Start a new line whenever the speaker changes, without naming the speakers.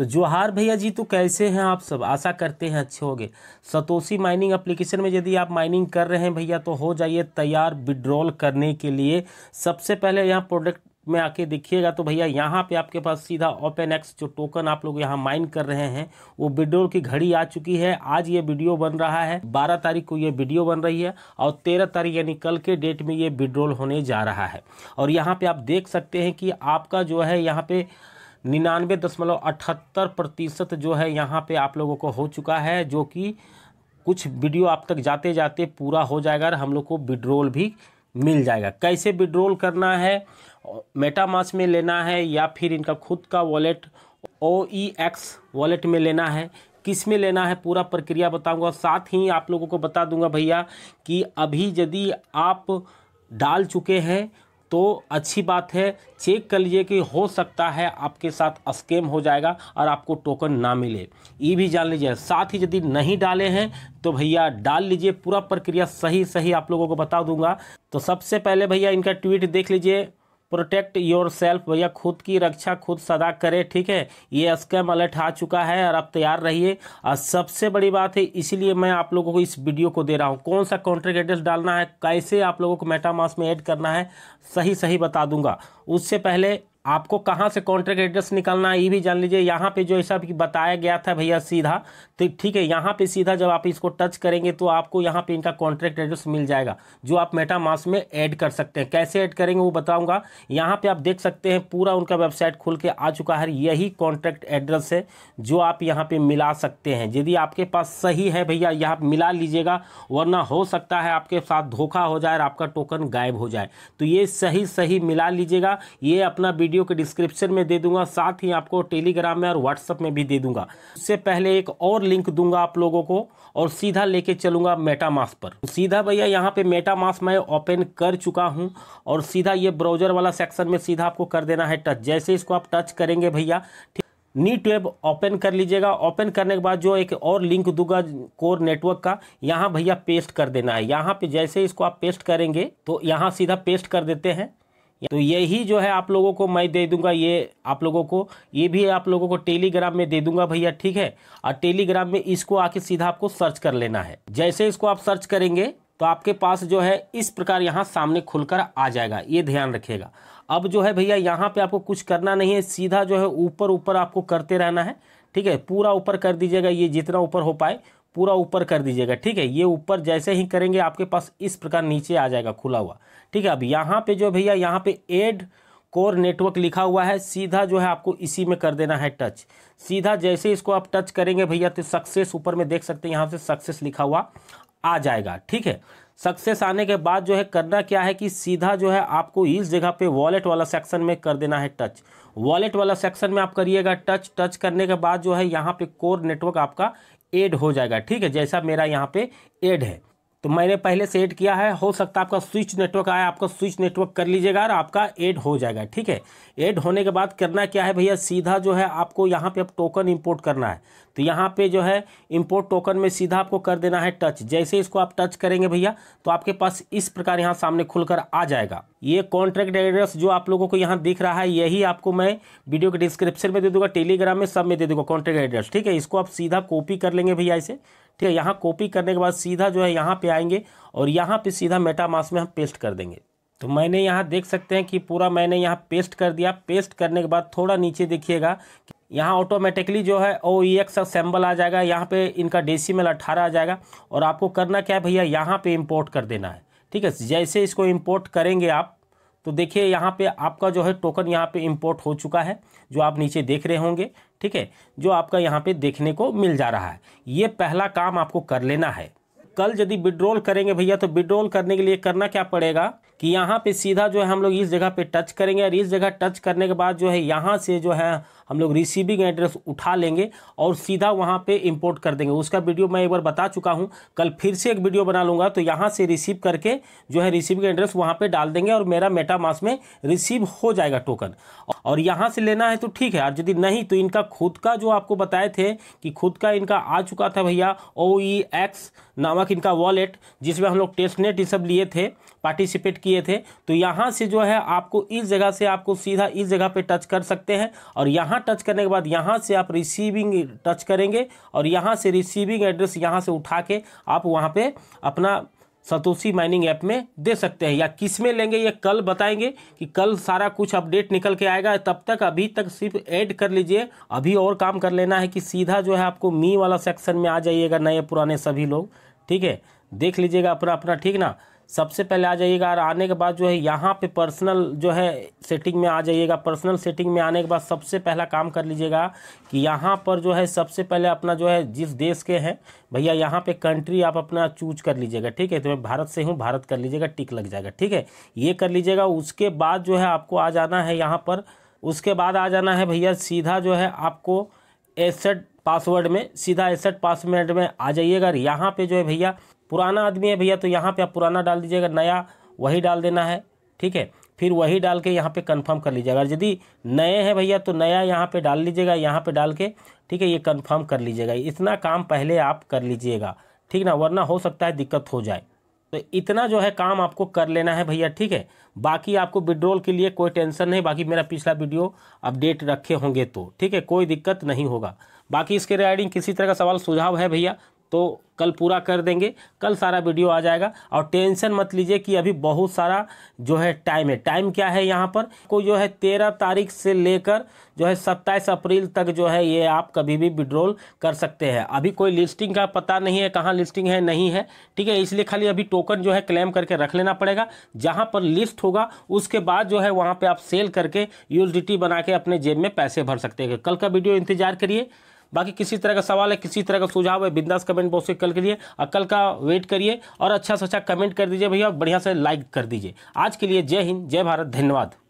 तो जोहार भैया जी तो कैसे हैं आप सब आशा करते हैं अच्छे होंगे सतोशी माइनिंग एप्लीकेशन में यदि आप माइनिंग कर रहे हैं भैया तो हो जाइए तैयार विड्रॉल करने के लिए सबसे पहले यहाँ प्रोडक्ट में आके देखिएगा तो भैया यहाँ पे आपके पास सीधा ओपन एक्स जो टोकन आप लोग यहाँ माइन कर रहे हैं वो विड्रोल की घड़ी आ चुकी है आज ये वीडियो बन रहा है 12 तारीख को ये वीडियो बन रही है और 13 तारीख यानी कल के डेट में ये विड्रोल होने जा रहा है और यहाँ पे आप देख सकते हैं कि आपका जो है यहाँ पे निन्यानवे दशमलव अठहत्तर प्रतिशत जो है यहाँ पे आप लोगों को हो चुका है जो कि कुछ वीडियो आप तक जाते जाते पूरा हो जाएगा और हम लोग को विड्रोल भी मिल जाएगा कैसे विड्रोल करना है मेटामास में लेना है या फिर इनका खुद का wallet O E X wallet में लेना है किस में लेना है पूरा प्रक्रिया बताऊंगा साथ ही आप लोगों को बता दूंगा भैया कि अभी यदि आप डाल चुके हैं तो अच्छी बात है चेक कर लीजिए कि हो सकता है आपके साथ स्कैम हो जाएगा और आपको टोकन ना मिले ये भी जान लीजिए साथ ही यदि नहीं डाले हैं तो भैया डाल लीजिए पूरा प्रक्रिया सही सही आप लोगों को बता दूंगा तो सबसे पहले भैया इनका ट्वीट देख लीजिए प्रोटेक्ट योर सेल्फ भैया खुद की रक्षा खुद सदा करें ठीक है ये स्कैम अलर्ट आ चुका है और आप तैयार रहिए और सबसे बड़ी बात है इसीलिए मैं आप लोगों को इस वीडियो को दे रहा हूँ कौन सा कॉन्ट्रैक्ट एड्रेस डालना है कैसे आप लोगों को मेटामास में ऐड करना है सही सही बता दूंगा उससे पहले आपको कहाँ से कॉन्ट्रैक्ट एड्रेस निकालना है ये भी जान लीजिए यहाँ पे जो ऐसा भी बताया गया था भैया सीधा तो ठीक है यहाँ पे सीधा जब आप इसको टच करेंगे तो आपको यहाँ पे इनका कॉन्ट्रैक्ट एड्रेस मिल जाएगा जो आप मेटा मास में ऐड कर सकते हैं कैसे ऐड करेंगे वो बताऊंगा यहाँ पे आप देख सकते हैं पूरा उनका वेबसाइट खुल के आ चुका है यही कॉन्ट्रैक्ट एड्रेस है जो आप यहाँ पर मिला सकते हैं यदि आपके पास सही है भैया यह मिला लीजिएगा वरना हो सकता है आपके साथ धोखा हो जाए और आपका टोकन गायब हो जाए तो ये सही सही मिला लीजिएगा ये अपना वीडियो के डिस्क्रिप्शन में दे दूंगा साथ ही आपको टेलीग्राम में और व्हाट्सएप में भी दे दूंगा उससे पहले एक और लिंक दूंगा आप लोगों को और सीधा लेके चलूंगा मेटामास पर सीधा भैया यहाँ पे मेटामास मैं ओपन कर चुका हूँ और सीधा ये ब्राउजर वाला सेक्शन में सीधा आपको कर देना है टच जैसे इसको आप टच करेंगे भैया नीट वेब ओपन कर लीजिएगा ओपन करने के बाद जो एक और लिंक दूंगा कोर नेटवर्क का यहाँ भैया पेस्ट कर देना है यहाँ पे जैसे इसको आप पेस्ट करेंगे तो यहाँ सीधा पेस्ट कर देते हैं तो यही जो है आप लोगों को मैं दे दूंगा ये आप लोगों को ये भी आप लोगों को टेलीग्राम में दे दूंगा भैया ठीक है और टेलीग्राम में इसको आके सीधा आपको सर्च कर लेना है जैसे इसको आप सर्च करेंगे तो आपके पास जो है इस प्रकार यहाँ सामने खुलकर आ जाएगा ये ध्यान रखिएगा अब जो है भैया यहाँ पे आपको कुछ करना नहीं है सीधा जो है ऊपर ऊपर आपको करते रहना है ठीक है पूरा ऊपर कर दीजिएगा ये जितना ऊपर हो पाए पूरा ऊपर कर दीजिएगा ठीक है ये ऊपर जैसे ही करेंगे आपके पास इस प्रकार नीचे आ जाएगा खुला हुआ ठीक है अब यहाँ पे जो भैया यहाँ पे एड कोर नेटवर्क लिखा हुआ है सीधा जो है आपको इसी में कर देना है टच सीधा जैसे इसको आप टच करेंगे भैया तो सक्सेस ऊपर में देख सकते हैं यहाँ से सक्सेस लिखा हुआ आ जाएगा ठीक है सक्सेस आने के बाद जो है करना क्या है कि सीधा जो है आपको इस जगह पे वॉलेट वाला सेक्शन में कर देना है टच वॉलेट वाला सेक्शन में आप करिएगा टच टच करने के बाद जो है यहाँ पे कोर नेटवर्क आपका एड हो जाएगा ठीक है जैसा मेरा यहाँ पे एड है तो मैंने पहले से ऐड किया है हो सकता है आपका स्विच नेटवर्क आया आपका स्विच नेटवर्क कर लीजिएगा और आपका ऐड हो जाएगा ठीक है ऐड होने के बाद करना क्या है भैया सीधा जो है आपको यहाँ पे अब टोकन इंपोर्ट करना है तो यहाँ पे जो है इंपोर्ट टोकन में सीधा आपको कर देना है टच जैसे इसको आप टच करेंगे भैया तो आपके पास इस प्रकार यहाँ सामने खुलकर आ जाएगा ये कॉन्ट्रैक्ट एड्रेस जो आप लोगों को यहाँ दिख रहा है यही आपको मैं वीडियो के डिस्क्रिप्शन में दे दूंगा टेलीग्राम में सब में दे दूंगा कॉन्ट्रैक्ट एड्रेस ठीक है इसको आप सीधा कॉपी कर लेंगे भैया इसे ठीक है यहाँ कॉपी करने के बाद सीधा जो है यहाँ पे आएंगे और यहाँ पे सीधा मेटामास में हम पेस्ट कर देंगे तो मैंने यहाँ देख सकते हैं कि पूरा मैंने यहाँ पेस्ट कर दिया पेस्ट करने के बाद थोड़ा नीचे देखिएगा यहाँ ऑटोमेटिकली जो है ओ ई एक्स का आ जाएगा यहाँ पे इनका डेसीमल अट्ठारह आ जाएगा और आपको करना क्या है भैया यहाँ पे इम्पोर्ट कर देना है ठीक है जैसे इसको इम्पोर्ट करेंगे आप तो देखिए यहाँ पे आपका जो है टोकन यहाँ पे इम्पोर्ट हो चुका है जो आप नीचे देख रहे होंगे ठीक है जो आपका यहाँ पे देखने को मिल जा रहा है ये पहला काम आपको कर लेना है कल यदि विड्रॉल करेंगे भैया तो विड्रॉल करने के लिए करना क्या पड़ेगा कि यहाँ पे सीधा जो है हम लोग इस जगह पे टच करेंगे और इस जगह टच करने के बाद जो है यहाँ से जो है हम लोग रिसीविंग एड्रेस उठा लेंगे और सीधा वहाँ पे इंपोर्ट कर देंगे उसका वीडियो मैं एक बार बता चुका हूँ कल फिर से एक वीडियो बना लूँगा तो यहाँ से रिसीव करके जो है रिसीविंग एड्रेस वहाँ पर डाल देंगे और मेरा मेटा मास में रिसीव हो जाएगा टोकन और यहाँ से लेना है तो ठीक है और यदि नहीं तो इनका खुद का जो आपको बताए थे कि खुद का इनका आ चुका था भैया ओ ई एक्स नामक इनका वॉलेट जिसमें हम लोग टेस्ट नेट ये सब लिए थे पार्टिसिपेट किए थे तो यहाँ से जो है आपको इस जगह से आपको सीधा इस जगह पे टच कर सकते हैं और यहाँ यहाँ टच करने के बाद यहाँ से आप रिसीविंग टच करेंगे और यहाँ से रिसीविंग एड्रेस यहाँ से उठा के आप वहाँ पे अपना सतोशी माइनिंग ऐप में दे सकते हैं या किस में लेंगे ये कल बताएंगे कि कल सारा कुछ अपडेट निकल के आएगा तब तक अभी तक सिर्फ ऐड कर लीजिए अभी और काम कर लेना है कि सीधा जो है आपको मी वाला सेक्शन में आ जाइएगा नए पुराने सभी लोग ठीक है देख लीजिएगा अपना अपना ठीक ना सबसे पहले आ जाइएगा और आने के बाद जो है यहाँ पे पर्सनल जो है सेटिंग में आ जाइएगा पर्सनल सेटिंग में आने के बाद सबसे पहला काम कर लीजिएगा कि यहाँ पर जो है सबसे पहले अपना जो है जिस देश के हैं भैया यहाँ पे कंट्री आप अपना चूज कर लीजिएगा ठीक है तो मैं भारत से हूँ भारत कर लीजिएगा टिक लग जाएगा ठीक है ये कर लीजिएगा उसके बाद जो है आपको आ जाना है यहाँ पर उसके बाद आ जाना है भैया सीधा जो है आपको एसेट पासवर्ड में सीधा एसेट पासवर्ड में आ जाइएगा यहाँ पे जो है भैया पुराना आदमी है भैया तो यहाँ पे आप पुराना डाल दीजिएगा नया वही डाल देना है ठीक है फिर वही डाल के यहाँ पे कंफर्म कर लीजिएगा यदि नए हैं भैया तो नया यहाँ पे डाल लीजिएगा यहाँ पे डाल के ठीक है ये कंफर्म कर लीजिएगा इतना काम पहले आप कर लीजिएगा ठीक ना वरना हो सकता है दिक्कत हो जाए तो इतना जो है काम आपको कर लेना है भैया ठीक है बाकी आपको विड्रोल के लिए कोई टेंशन नहीं बाकी मेरा पिछला वीडियो अपडेट रखे होंगे तो ठीक है कोई दिक्कत नहीं होगा बाकी इसके रिगार्डिंग किसी तरह का सवाल सुझाव है भैया तो कल पूरा कर देंगे कल सारा वीडियो आ जाएगा और टेंशन मत लीजिए कि अभी बहुत सारा जो है टाइम है टाइम क्या है यहाँ पर को जो है तेरह तारीख से लेकर जो है सत्ताईस अप्रैल तक जो है ये आप कभी भी विड्रॉल कर सकते हैं अभी कोई लिस्टिंग का पता नहीं है कहाँ लिस्टिंग है नहीं है ठीक है इसलिए खाली अभी टोकन जो है क्लेम करके रख लेना पड़ेगा जहाँ पर लिस्ट होगा उसके बाद जो है वहाँ पर आप सेल करके यूएसडीटी बना के अपने जेब में पैसे भर सकते हैं कल का वीडियो इंतजार करिए बाकी किसी तरह का सवाल है किसी तरह का सुझाव है बिंदास कमेंट बॉक्स के कल के लिए और कल का वेट करिए और अच्छा से अच्छा कमेंट कर दीजिए भैया बढ़िया से लाइक कर दीजिए आज के लिए जय हिंद जय भारत धन्यवाद